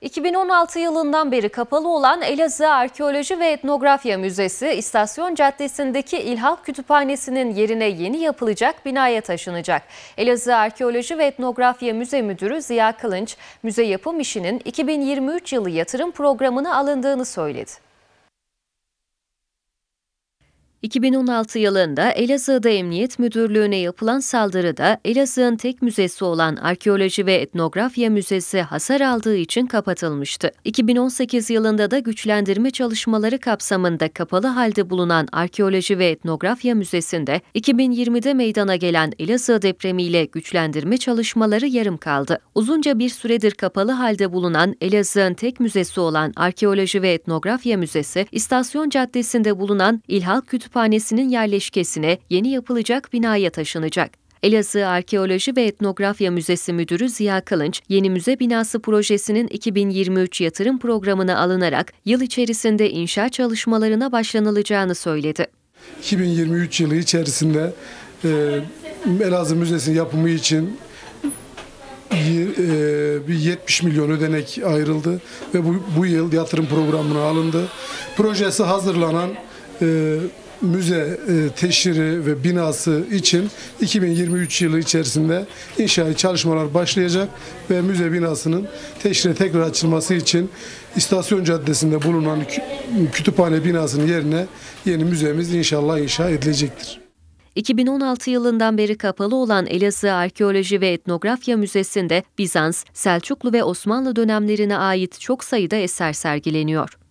2016 yılından beri kapalı olan Elazığ Arkeoloji ve Etnografya Müzesi, İstasyon Caddesi'ndeki İlhalk Kütüphanesi'nin yerine yeni yapılacak binaya taşınacak. Elazığ Arkeoloji ve Etnografya Müze Müdürü Ziya Kılınç, müze yapım işinin 2023 yılı yatırım programına alındığını söyledi. 2016 yılında Elazığ'da Emniyet Müdürlüğü'ne yapılan saldırıda Elazığ'ın tek müzesi olan Arkeoloji ve Etnografya Müzesi hasar aldığı için kapatılmıştı. 2018 yılında da güçlendirme çalışmaları kapsamında kapalı halde bulunan Arkeoloji ve Etnografya Müzesi'nde 2020'de meydana gelen Elazığ depremiyle güçlendirme çalışmaları yarım kaldı. Uzunca bir süredir kapalı halde bulunan Elazığ'ın tek müzesi olan Arkeoloji ve Etnografya Müzesi, İstasyon Caddesi'nde bulunan İlhal Kütüphanesi Kütüphanesi'nin yerleşkesine yeni yapılacak binaya taşınacak. Elazığ Arkeoloji ve Etnografya Müzesi Müdürü Ziya Kılınç, yeni müze binası projesinin 2023 yatırım programına alınarak yıl içerisinde inşa çalışmalarına başlanılacağını söyledi. 2023 yılı içerisinde e, Elazığ Müzesi'nin yapımı için e, bir 70 milyon ödenek ayrıldı ve bu, bu yıl yatırım programına alındı. Projesi hazırlanan e, müze e, teşhiri ve binası için 2023 yılı içerisinde inşaat çalışmalar başlayacak ve müze binasının teşhire tekrar açılması için İstasyon Caddesi'nde bulunan kütüphane binasının yerine yeni müzemiz inşallah inşa edilecektir. 2016 yılından beri kapalı olan Elazığ Arkeoloji ve Etnografya Müzesi'nde Bizans, Selçuklu ve Osmanlı dönemlerine ait çok sayıda eser sergileniyor.